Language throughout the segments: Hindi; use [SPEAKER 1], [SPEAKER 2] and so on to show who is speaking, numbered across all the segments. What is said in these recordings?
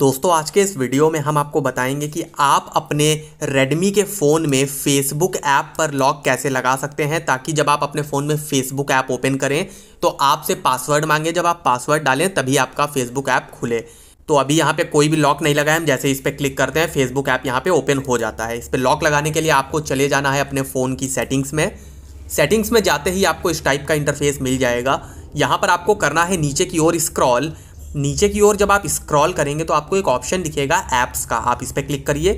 [SPEAKER 1] दोस्तों आज के इस वीडियो में हम आपको बताएंगे कि आप अपने Redmi के फ़ोन में Facebook ऐप पर लॉक कैसे लगा सकते हैं ताकि जब आप अपने फ़ोन में Facebook ऐप ओपन करें तो आपसे पासवर्ड मांगे जब आप पासवर्ड डालें तभी आपका Facebook ऐप खुले तो अभी यहाँ पे कोई भी लॉक नहीं लगा है हम जैसे इस पर क्लिक करते हैं फेसबुक ऐप यहाँ पर ओपन हो जाता है इस पर लॉक लगाने के लिए आपको चले जाना है अपने फ़ोन की सेटिंग्स में सेटिंग्स में जाते ही आपको इस टाइप का इंटरफेस मिल जाएगा यहाँ पर आपको करना है नीचे की ओर स्क्रॉल नीचे की ओर जब आप स्क्रॉल करेंगे तो आपको एक ऑप्शन दिखेगा ऐप्स का आप इस पर क्लिक करिए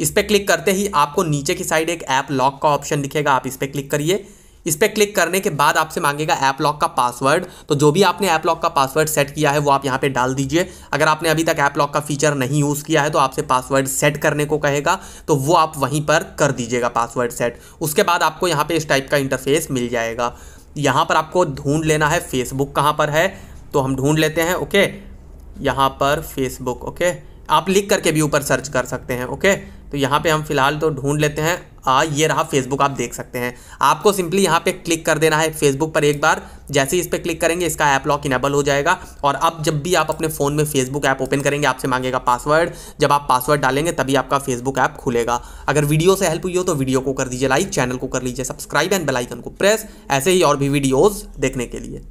[SPEAKER 1] इस पर क्लिक करते ही आपको नीचे की साइड एक ऐप लॉक का ऑप्शन दिखेगा आप इस पर क्लिक करिए इस पर क्लिक करने के बाद आपसे मांगेगा ऐप लॉक का पासवर्ड तो जो भी आपने ऐप लॉक का पासवर्ड सेट किया है वो आप यहाँ पे डाल दीजिए अगर आपने अभी तक ऐप लॉक का फीचर नहीं यूज़ किया है तो आपसे पासवर्ड सेट करने को कहेगा तो वो आप वहीं पर कर दीजिएगा पासवर्ड सेट उसके बाद आपको यहाँ पर इस टाइप का इंटरफेस मिल जाएगा यहाँ पर आपको ढूंढ लेना है फेसबुक कहाँ पर है तो हम ढूंढ लेते हैं ओके यहाँ पर फेसबुक ओके आप लिख करके भी ऊपर सर्च कर सकते हैं ओके तो यहाँ पे हम फिलहाल तो ढूंढ लेते हैं आ ये रहा फेसबुक आप देख सकते हैं आपको सिंपली यहाँ पे क्लिक कर देना है फेसबुक पर एक बार जैसे ही इस पर क्लिक करेंगे इसका ऐप लॉक इनेबल हो जाएगा और अब जब भी आप अपने फ़ोन में फेसबुक ऐप ओपन करेंगे आपसे मांगेगा पासवर्ड जब आप पासवर्ड डालेंगे तभी आपका फेसबुक ऐप खुलेगा अगर वीडियो से हेल्प हुई हो तो वीडियो को कर दीजिए लाइक चैनल को कर लीजिए सब्सक्राइब एंड बेलाइकन को प्रेस ऐसे ही और भी वीडियोज़ देखने के लिए